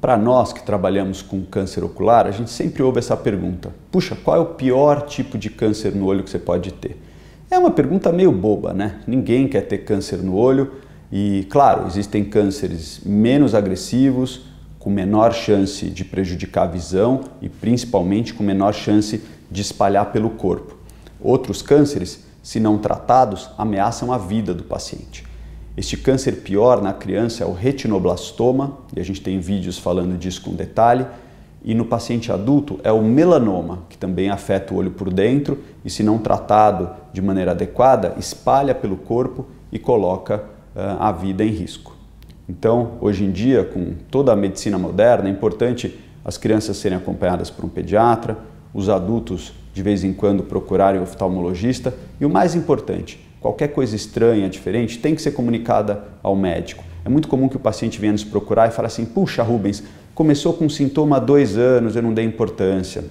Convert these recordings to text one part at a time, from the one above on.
Para nós que trabalhamos com câncer ocular, a gente sempre ouve essa pergunta: puxa, qual é o pior tipo de câncer no olho que você pode ter? É uma pergunta meio boba, né? Ninguém quer ter câncer no olho e, claro, existem cânceres menos agressivos, com menor chance de prejudicar a visão e principalmente com menor chance de espalhar pelo corpo. Outros cânceres, se não tratados, ameaçam a vida do paciente. Este câncer pior na criança é o retinoblastoma, e a gente tem vídeos falando disso com detalhe, e no paciente adulto é o melanoma, que também afeta o olho por dentro e, se não tratado de maneira adequada, espalha pelo corpo e coloca uh, a vida em risco. Então, hoje em dia, com toda a medicina moderna, é importante as crianças serem acompanhadas por um pediatra, os adultos de vez em quando procurarem o oftalmologista e o mais importante, qualquer coisa estranha, diferente, tem que ser comunicada ao médico. É muito comum que o paciente venha nos procurar e fale assim: puxa, Rubens, começou com um sintoma há dois anos, eu não dei importância.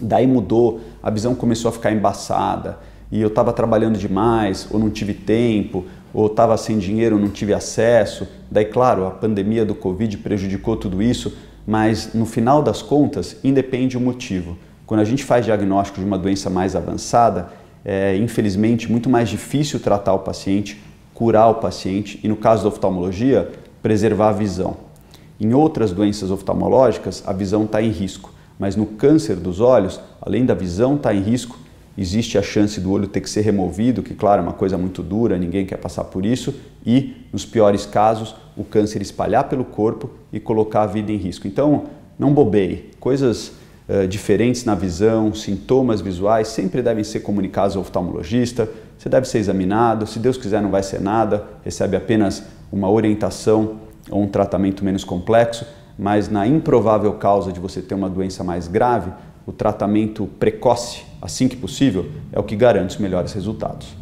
Daí mudou, a visão começou a ficar embaçada e eu estava trabalhando demais, ou não tive tempo, ou estava sem dinheiro, não tive acesso. Daí, claro, a pandemia do Covid prejudicou tudo isso, mas no final das contas, independe o motivo. Quando a gente faz diagnóstico de uma doença mais avançada, é, infelizmente, muito mais difícil tratar o paciente, curar o paciente e, no caso da oftalmologia, preservar a visão. Em outras doenças oftalmológicas, a visão está em risco, mas no câncer dos olhos, além da visão estar tá em risco, existe a chance do olho ter que ser removido, que, claro, é uma coisa muito dura, ninguém quer passar por isso, e, nos piores casos, o câncer espalhar pelo corpo e colocar a vida em risco. Então, não bobeie. Coisas eh, diferentes na visão, sintomas visuais, sempre devem ser comunicados ao oftalmologista. Você deve ser examinado, se Deus quiser, não vai ser nada, recebe apenas uma orientação ou um tratamento menos complexo, mas na improvável causa de você ter uma doença mais grave, o tratamento precoce, assim que possível, é o que garante os melhores resultados.